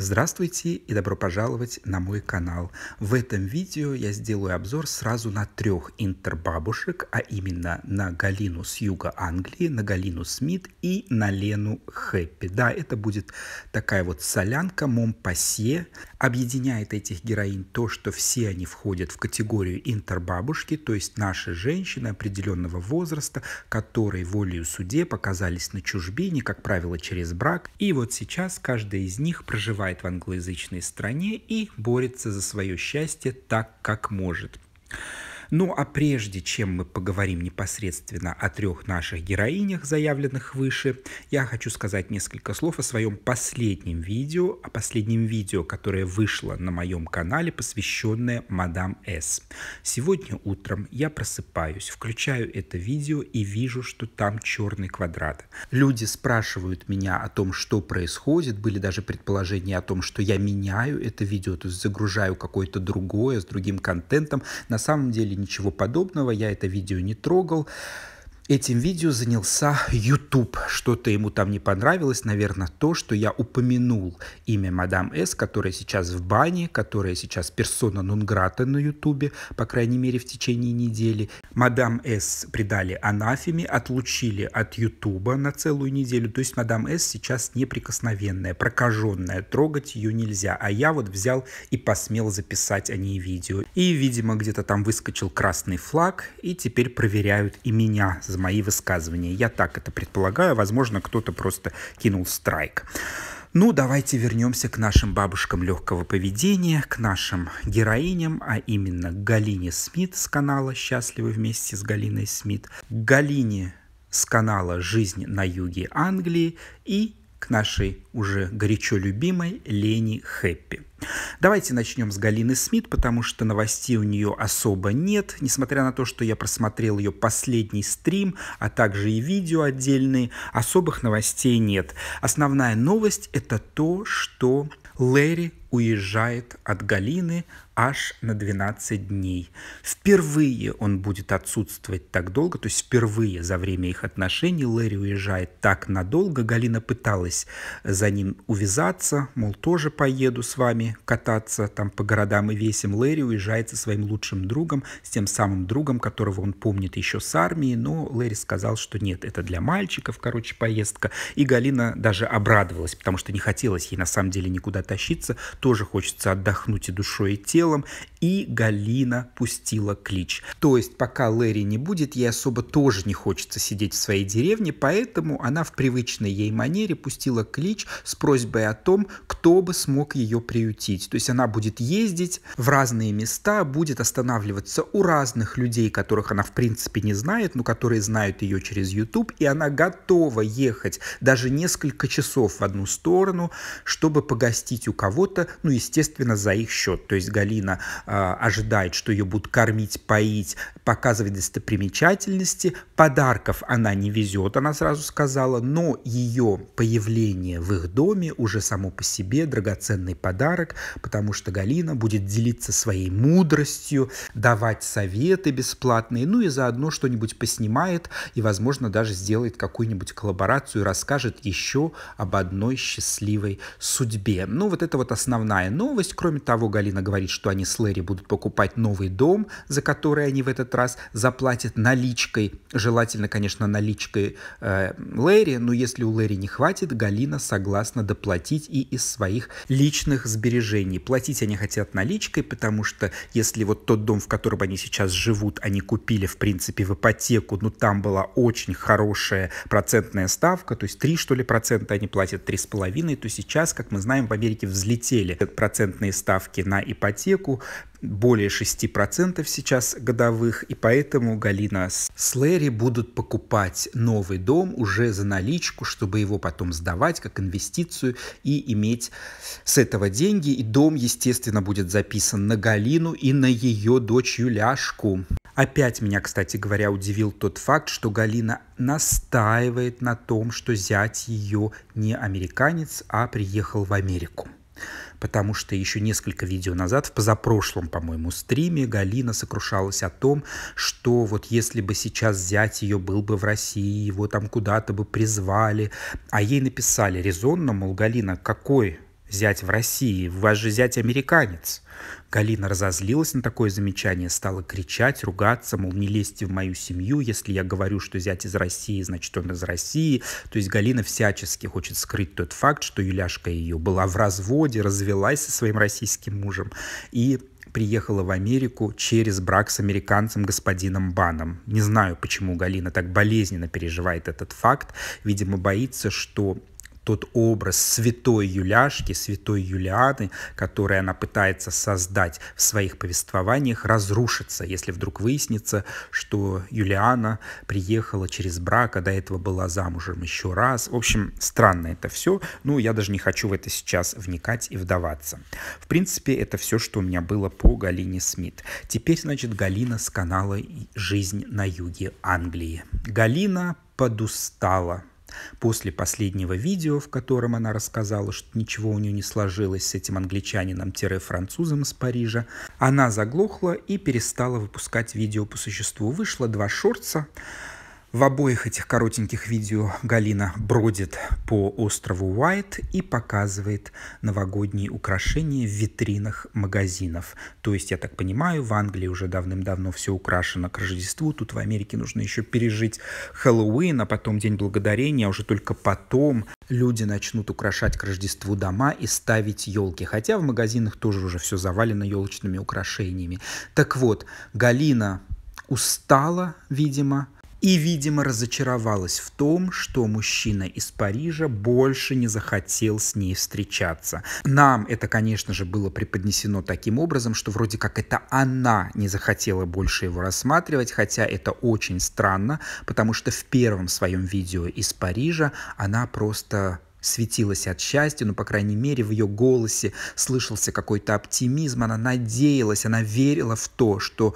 Здравствуйте и добро пожаловать на мой канал. В этом видео я сделаю обзор сразу на трех интербабушек, а именно на Галину с юга Англии, на Галину Смит и на Лену Хэппи. Да, это будет такая вот солянка Момпасье. Объединяет этих героинь то, что все они входят в категорию интербабушки, то есть наши женщины определенного возраста, которые волею судеб показались на чужбине, как правило, через брак. И вот сейчас каждая из них проживает проживает в англоязычной стране и борется за свое счастье так, как может. Ну а прежде чем мы поговорим непосредственно о трех наших героинях, заявленных выше, я хочу сказать несколько слов о своем последнем видео, о последнем видео, которое вышло на моем канале, посвященное мадам С. Сегодня утром я просыпаюсь, включаю это видео и вижу, что там черный квадрат. Люди спрашивают меня о том, что происходит, были даже предположения о том, что я меняю это видео, то есть загружаю какое-то другое с другим контентом. На самом деле ничего подобного, я это видео не трогал этим видео занялся YouTube. Что-то ему там не понравилось, наверное, то, что я упомянул имя мадам С, которая сейчас в бане, которая сейчас персона нунграта на YouTube, по крайней мере, в течение недели. Мадам С придали анафеме, отлучили от YouTube на целую неделю. То есть мадам С сейчас неприкосновенная, прокаженная, трогать ее нельзя. А я вот взял и посмел записать о ней видео. И, видимо, где-то там выскочил красный флаг, и теперь проверяют и меня с за мои высказывания. Я так это предполагаю. Возможно, кто-то просто кинул страйк. Ну, давайте вернемся к нашим бабушкам легкого поведения, к нашим героиням, а именно к Галине Смит с канала «Счастливы вместе с Галиной Смит», Галине с канала «Жизнь на юге Англии» и к нашей уже горячо любимой Лени Хэппи. Давайте начнем с Галины Смит, потому что новостей у нее особо нет, несмотря на то, что я просмотрел ее последний стрим, а также и видео отдельные, особых новостей нет. Основная новость – это то, что Лэри уезжает от Галины аж на 12 дней. Впервые он будет отсутствовать так долго, то есть впервые за время их отношений Лэри уезжает так надолго. Галина пыталась за ним увязаться, мол, тоже поеду с вами кататься там по городам и весим. Лэри уезжает со своим лучшим другом, с тем самым другом, которого он помнит еще с армии, но Лэри сказал, что нет, это для мальчиков, короче, поездка. И Галина даже обрадовалась, потому что не хотелось ей на самом деле никуда тащиться, тоже хочется отдохнуть и душой, и телом делом, и Галина пустила клич. То есть, пока Лэри не будет, ей особо тоже не хочется сидеть в своей деревне, поэтому она в привычной ей манере пустила клич с просьбой о том, кто бы смог ее приютить. То есть она будет ездить в разные места, будет останавливаться у разных людей, которых она в принципе не знает, но которые знают ее через YouTube, и она готова ехать даже несколько часов в одну сторону, чтобы погостить у кого-то, ну, естественно, за их счет. То есть Галина Украина э, ожидает, что ее будут кормить, поить, показывать достопримечательности. Подарков она не везет, она сразу сказала, но ее появление в их доме уже само по себе драгоценный подарок, потому что Галина будет делиться своей мудростью, давать советы бесплатные, ну и заодно что-нибудь поснимает и, возможно, даже сделает какую-нибудь коллаборацию и расскажет еще об одной счастливой судьбе. Ну, вот это вот основная новость. Кроме того, Галина говорит, что что они с Лэри будут покупать новый дом, за который они в этот раз заплатят наличкой. Желательно, конечно, наличкой э, Лэри, но если у Лэри не хватит, Галина согласна доплатить и из своих личных сбережений. Платить они хотят наличкой, потому что если вот тот дом, в котором они сейчас живут, они купили, в принципе, в ипотеку, ну там была очень хорошая процентная ставка, то есть 3, что ли, процента они платят, 3,5, то сейчас, как мы знаем, в Америке взлетели процентные ставки на ипотеку, ипотеку, более 6% сейчас годовых, и поэтому Галина с Лэри будут покупать новый дом уже за наличку, чтобы его потом сдавать как инвестицию и иметь с этого деньги. И дом, естественно, будет записан на Галину и на ее дочь Юляшку. Опять меня, кстати говоря, удивил тот факт, что Галина настаивает на том, что зять ее не американец, а приехал в Америку потому что еще несколько видео назад, в позапрошлом, по-моему, стриме, Галина сокрушалась о том, что вот если бы сейчас взять ее был бы в России, его там куда-то бы призвали, а ей написали резонно, мол, Галина, какой зять в России, ваш же зять американец. Галина разозлилась на такое замечание, стала кричать, ругаться, мол, не лезьте в мою семью, если я говорю, что зять из России, значит, он из России. То есть Галина всячески хочет скрыть тот факт, что Юляшка ее была в разводе, развелась со своим российским мужем и приехала в Америку через брак с американцем господином Баном. Не знаю, почему Галина так болезненно переживает этот факт. Видимо, боится, что тот образ святой Юляшки, святой Юлианы, который она пытается создать в своих повествованиях, разрушится, если вдруг выяснится, что Юлиана приехала через брак, а до этого была замужем еще раз. В общем, странно это все. Ну, я даже не хочу в это сейчас вникать и вдаваться. В принципе, это все, что у меня было по Галине Смит. Теперь, значит, Галина с канала «Жизнь на юге Англии». Галина подустала. После последнего видео, в котором она рассказала, что ничего у нее не сложилось с этим англичанином-французом из Парижа, она заглохла и перестала выпускать видео по существу. Вышло два шорца, в обоих этих коротеньких видео Галина бродит по острову Уайт и показывает новогодние украшения в витринах магазинов. То есть, я так понимаю, в Англии уже давным-давно все украшено к Рождеству, тут в Америке нужно еще пережить Хэллоуин, а потом День Благодарения, а уже только потом люди начнут украшать к Рождеству дома и ставить елки. Хотя в магазинах тоже уже все завалено елочными украшениями. Так вот, Галина устала, видимо, и, видимо, разочаровалась в том, что мужчина из Парижа больше не захотел с ней встречаться. Нам это, конечно же, было преподнесено таким образом, что вроде как это она не захотела больше его рассматривать, хотя это очень странно, потому что в первом своем видео из Парижа она просто светилась от счастья, ну, по крайней мере, в ее голосе слышался какой-то оптимизм, она надеялась, она верила в то, что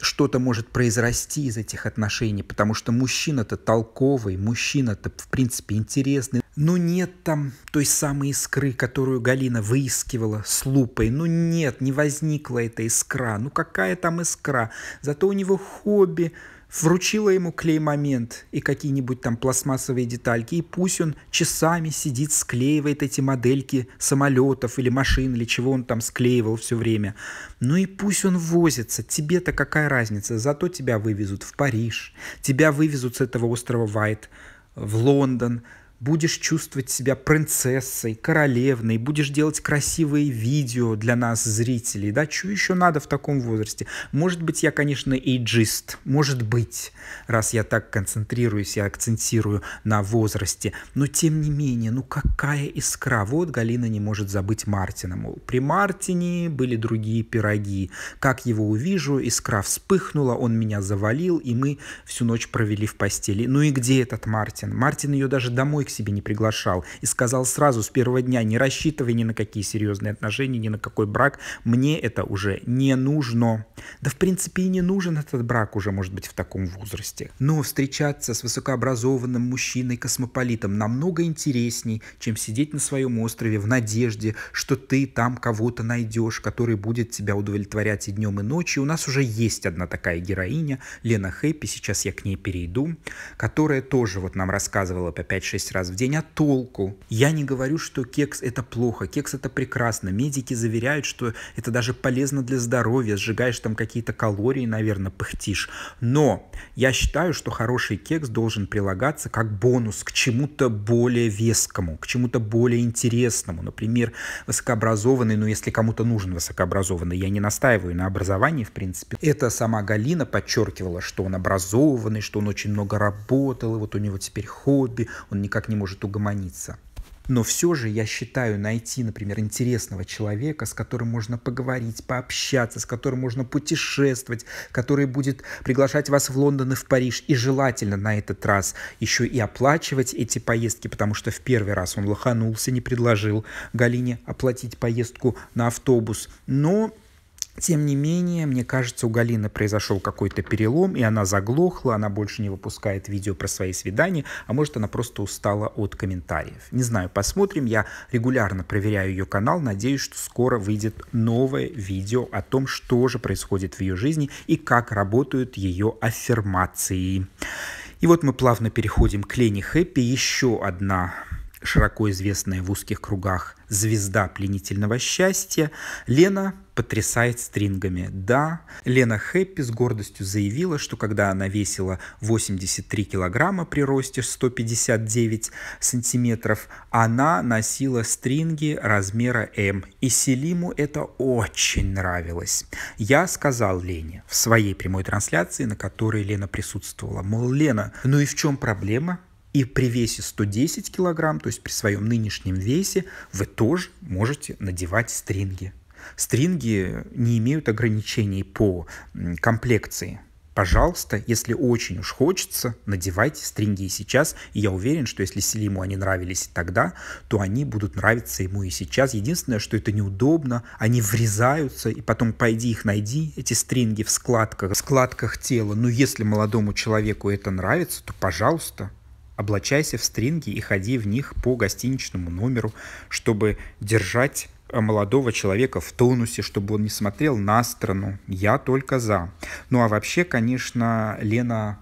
что-то может произрасти из этих отношений, потому что мужчина-то толковый, мужчина-то, в принципе, интересный. Но ну, нет там той самой искры, которую Галина выискивала с лупой. Ну нет, не возникла эта искра. Ну какая там искра? Зато у него хобби, вручила ему клей-момент и какие-нибудь там пластмассовые детальки, и пусть он часами сидит, склеивает эти модельки самолетов или машин, или чего он там склеивал все время. Ну и пусть он возится, тебе-то какая разница, зато тебя вывезут в Париж, тебя вывезут с этого острова Вайт в Лондон, будешь чувствовать себя принцессой, королевной, будешь делать красивые видео для нас, зрителей, да, что еще надо в таком возрасте? Может быть, я, конечно, эйджист, может быть, раз я так концентрируюсь я акцентирую на возрасте, но тем не менее, ну какая искра, вот Галина не может забыть Мартина, мол, при Мартине были другие пироги, как его увижу, искра вспыхнула, он меня завалил, и мы всю ночь провели в постели. Ну и где этот Мартин? Мартин ее даже домой к себе не приглашал. И сказал сразу с первого дня, не рассчитывай ни на какие серьезные отношения, ни на какой брак, мне это уже не нужно. Да в принципе и не нужен этот брак уже, может быть, в таком возрасте. Но встречаться с высокообразованным мужчиной-космополитом намного интересней, чем сидеть на своем острове в надежде, что ты там кого-то найдешь, который будет тебя удовлетворять и днем, и ночью. У нас уже есть одна такая героиня, Лена Хэппи, сейчас я к ней перейду, которая тоже вот нам рассказывала по 5-6 раз в день, а толку? Я не говорю, что кекс это плохо, кекс это прекрасно. Медики заверяют, что это даже полезно для здоровья, сжигаешь там какие-то калории, наверное, пыхтишь. Но я считаю, что хороший кекс должен прилагаться как бонус к чему-то более вескому, к чему-то более интересному. Например, высокообразованный, ну если кому-то нужен высокообразованный, я не настаиваю на образовании, в принципе. Это сама Галина подчеркивала, что он образованный, что он очень много работал, и вот у него теперь хобби, он никак никак не может угомониться. Но все же я считаю найти, например, интересного человека, с которым можно поговорить, пообщаться, с которым можно путешествовать, который будет приглашать вас в Лондон и в Париж, и желательно на этот раз еще и оплачивать эти поездки, потому что в первый раз он лоханулся, не предложил Галине оплатить поездку на автобус. Но тем не менее, мне кажется, у Галины произошел какой-то перелом, и она заглохла, она больше не выпускает видео про свои свидания, а может она просто устала от комментариев. Не знаю, посмотрим, я регулярно проверяю ее канал, надеюсь, что скоро выйдет новое видео о том, что же происходит в ее жизни и как работают ее аффирмации. И вот мы плавно переходим к Лене Хэппи, еще одна широко известная в узких кругах звезда пленительного счастья, Лена потрясает стрингами. Да, Лена Хэппи с гордостью заявила, что когда она весила 83 килограмма при росте 159 сантиметров, она носила стринги размера М. И Селиму это очень нравилось. Я сказал Лене в своей прямой трансляции, на которой Лена присутствовала, мол, Лена, ну и в чем проблема? И при весе 110 кг, то есть при своем нынешнем весе, вы тоже можете надевать стринги. Стринги не имеют ограничений по комплекции. Пожалуйста, если очень уж хочется, надевайте стринги и сейчас. И я уверен, что если Селиму они нравились тогда, то они будут нравиться ему и сейчас. Единственное, что это неудобно, они врезаются, и потом пойди их найди, эти стринги в складках, в складках тела. Но если молодому человеку это нравится, то пожалуйста, облачайся в стринги и ходи в них по гостиничному номеру, чтобы держать э, молодого человека в тонусе, чтобы он не смотрел на страну. Я только за. Ну а вообще, конечно, Лена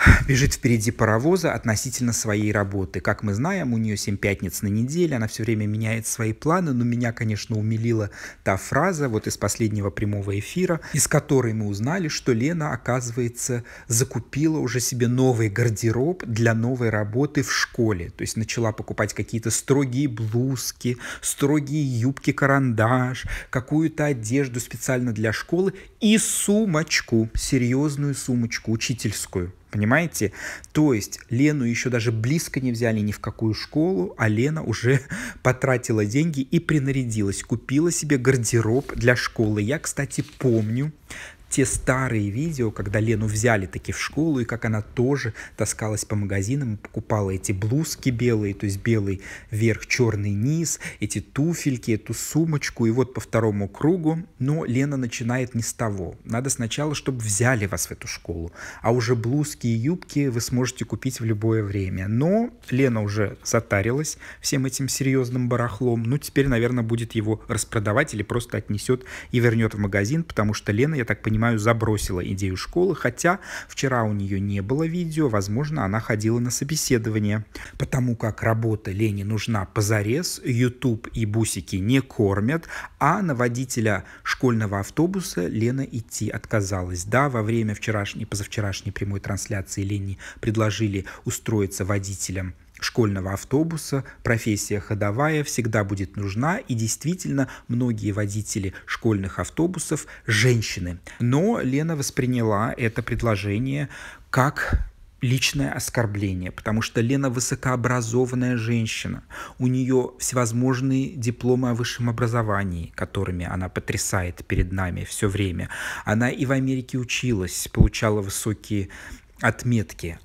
бежит впереди паровоза относительно своей работы. Как мы знаем, у нее 7 пятниц на неделе, она все время меняет свои планы, но меня, конечно, умилила та фраза вот из последнего прямого эфира, из которой мы узнали, что Лена, оказывается, закупила уже себе новый гардероб для новой работы в школе. То есть начала покупать какие-то строгие блузки, строгие юбки-карандаш, какую-то одежду специально для школы и сумочку, серьезную сумочку учительскую. Понимаете? То есть Лену еще даже близко не взяли ни в какую школу, а Лена уже потратила деньги и принарядилась, купила себе гардероб для школы. Я, кстати, помню, те старые видео, когда Лену взяли таки в школу, и как она тоже таскалась по магазинам, покупала эти блузки белые, то есть белый верх, черный низ, эти туфельки, эту сумочку, и вот по второму кругу, но Лена начинает не с того. Надо сначала, чтобы взяли вас в эту школу, а уже блузки и юбки вы сможете купить в любое время. Но Лена уже затарилась всем этим серьезным барахлом, ну теперь, наверное, будет его распродавать или просто отнесет и вернет в магазин, потому что Лена, я так понимаю, понимаю, забросила идею школы, хотя вчера у нее не было видео, возможно, она ходила на собеседование. Потому как работа Лене нужна позарез, YouTube и бусики не кормят, а на водителя школьного автобуса Лена идти отказалась. Да, во время вчерашней, позавчерашней прямой трансляции Лене предложили устроиться водителем школьного автобуса профессия ходовая всегда будет нужна, и действительно многие водители школьных автобусов – женщины. Но Лена восприняла это предложение как личное оскорбление, потому что Лена высокообразованная женщина. У нее всевозможные дипломы о высшем образовании, которыми она потрясает перед нами все время. Она и в Америке училась, получала высокие отметки.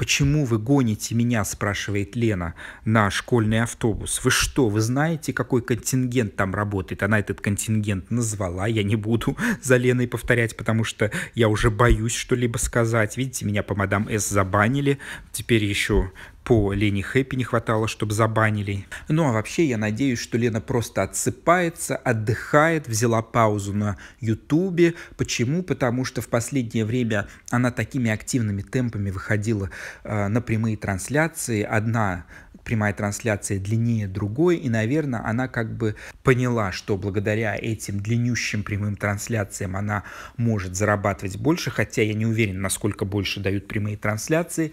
«Почему вы гоните меня?» – спрашивает Лена на школьный автобус. «Вы что, вы знаете, какой контингент там работает?» Она этот контингент назвала, я не буду за Леной повторять, потому что я уже боюсь что-либо сказать. Видите, меня по мадам С забанили, теперь еще по Лене Хэппи не хватало, чтобы забанили. Ну а вообще я надеюсь, что Лена просто отсыпается, отдыхает, взяла паузу на Ютубе. Почему? Потому что в последнее время она такими активными темпами выходила э, на прямые трансляции. Одна прямая трансляция длиннее другой, и, наверное, она как бы поняла, что благодаря этим длиннющим прямым трансляциям она может зарабатывать больше, хотя я не уверен, насколько больше дают прямые трансляции,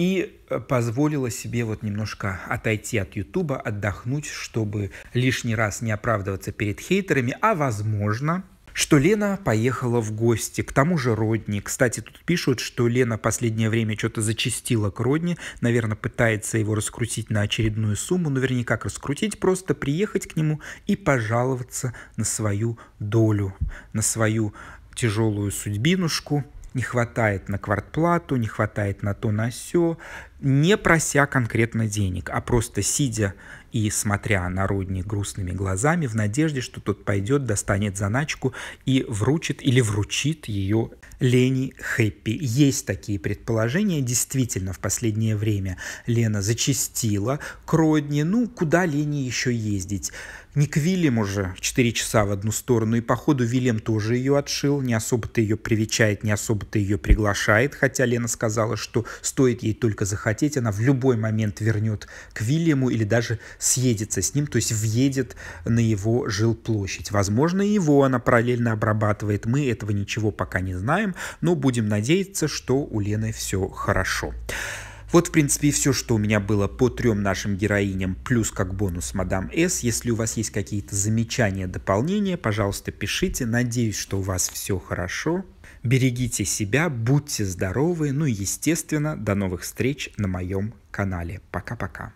и э, позволила себе вот немножко отойти от Ютуба, отдохнуть, чтобы лишний раз не оправдываться перед хейтерами, а возможно, что Лена поехала в гости к тому же Родни. Кстати, тут пишут, что Лена последнее время что-то зачистила к Родни, наверное, пытается его раскрутить на очередную сумму, ну вернее, как раскрутить, просто приехать к нему и пожаловаться на свою долю, на свою тяжелую судьбинушку, не хватает на квартплату, не хватает на то, на все, не прося конкретно денег, а просто сидя и смотря на Родни грустными глазами в надежде, что тот пойдет, достанет заначку и вручит или вручит ее Лене Хэппи. Есть такие предположения. Действительно, в последнее время Лена зачистила к Родни. Ну, куда Лене еще ездить? Не к Вильям уже 4 часа в одну сторону, и походу Вильям тоже ее отшил, не особо-то ее привечает, не особо-то ее приглашает, хотя Лена сказала, что стоит ей только заходить хотите, она в любой момент вернет к Вильяму или даже съедется с ним, то есть въедет на его жилплощадь. Возможно, его она параллельно обрабатывает, мы этого ничего пока не знаем, но будем надеяться, что у Лены все хорошо. Вот, в принципе, и все, что у меня было по трем нашим героиням, плюс как бонус мадам С. Если у вас есть какие-то замечания, дополнения, пожалуйста, пишите. Надеюсь, что у вас все хорошо. Берегите себя, будьте здоровы, ну и естественно, до новых встреч на моем канале. Пока-пока.